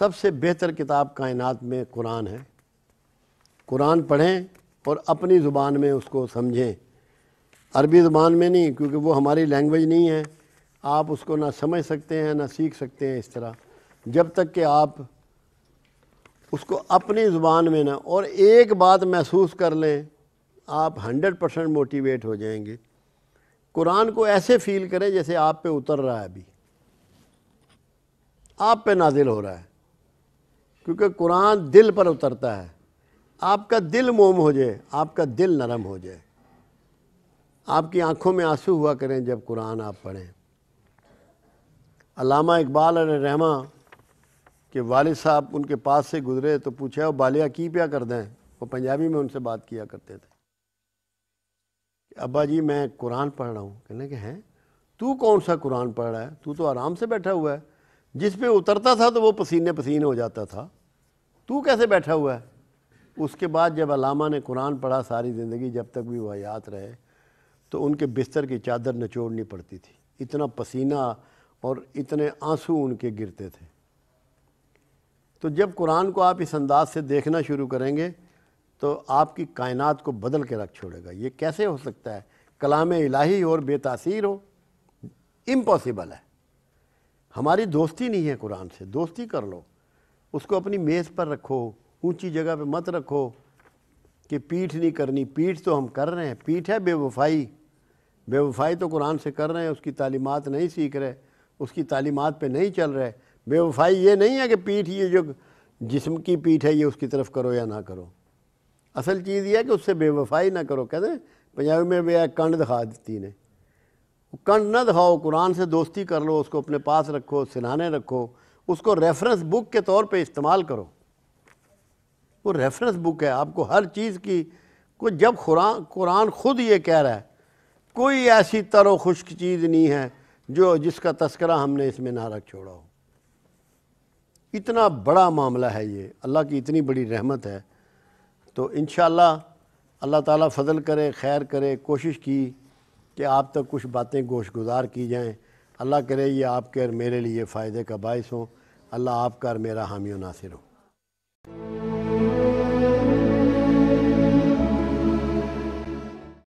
सबसे बेहतर किताब कायनात में कुरान है कुरान पढ़ें और अपनी ज़ुबान में उसको समझें अरबी ज़ुबान में नहीं क्योंकि वो हमारी लैंग्वेज नहीं है आप उसको ना समझ सकते हैं ना सीख सकते हैं इस तरह जब तक कि आप उसको अपनी ज़ुबान में ना और एक बात महसूस कर लें आप हंड्रेड परसेंट मोटिवेट हो जाएंगे कुरान को ऐसे फील करें जैसे आप पे उतर रहा है अभी आप पे नाजिल हो रहा है क्योंकि कुरान दिल पर उतरता है आपका दिल मोम हो जाए आपका दिल नरम हो जाए आपकी आंखों में आंसू हुआ करें जब कुरान आप पढ़ें अलामा इकबाल रहमा के वालिद साहब उनके पास से गुजरे तो पूछा वो बालिया की प्या कर दें वो पंजाबी में उनसे बात किया करते थे अब्बा जी मैं कुरान पढ़ रहा हूँ कहने के हैं तू कौन सा कुरान पढ़ रहा है तू तो आराम से बैठा हुआ है जिस पे उतरता था तो वो पसीने पसीने हो जाता था तू कैसे बैठा हुआ है उसके बाद जब अलामा ने कुरान पढ़ा सारी ज़िंदगी जब तक भी वह याद रहे तो उनके बिस्तर की चादर निचोड़नी पड़ती थी इतना पसीना और इतने आंसू उनके गिरते थे तो जब कुरान को आप इस अंदाज से देखना शुरू करेंगे तो आपकी कायनात को बदल के रख छोड़ेगा ये कैसे हो सकता है कलाम इलाही और बेतासीर हो इम्पॉसिबल है हमारी दोस्ती नहीं है कुरान से दोस्ती कर लो उसको अपनी मेज़ पर रखो ऊंची जगह पे मत रखो कि पीठ नहीं करनी पीठ तो हम कर रहे हैं पीठ है बेवफाई बेवफाई तो कुरान से कर रहे हैं उसकी तालीमत नहीं सीख रहे उसकी तालीमत पे नहीं चल रहे बेवफाई ये नहीं है कि पीठ ये जो जिस्म की पीठ है ये उसकी तरफ करो या ना करो असल चीज़ यह है कि उससे बेवफाई ना करो कहते पंजाबी में भी कंड दिखा देती ने कंड ना दिखाओ कुरान से दोस्ती कर लो उसको अपने पास रखो सिनाने रखो उसको रेफरेंस बुक के तौर पे इस्तेमाल करो वो रेफरेंस बुक है आपको हर चीज़ की को जब कुरान कुरान ख़ुद ये कह रहा है कोई ऐसी तर खुश्क चीज़ नहीं है जो जिसका तस्करा हमने इसमें ना रख छोड़ा हो इतना बड़ा मामला है ये अल्लाह की इतनी बड़ी रहमत है तो इन अल्लाह ताला फजल करे खैर करे कोशिश की कि आप तक कुछ बातें गोश गुजार की जाएँ अल्लाह करे ये आपके और मेरे लिए फ़ायदे का बायस हों अल्लाह आपका और मेरा हामी नासिर हो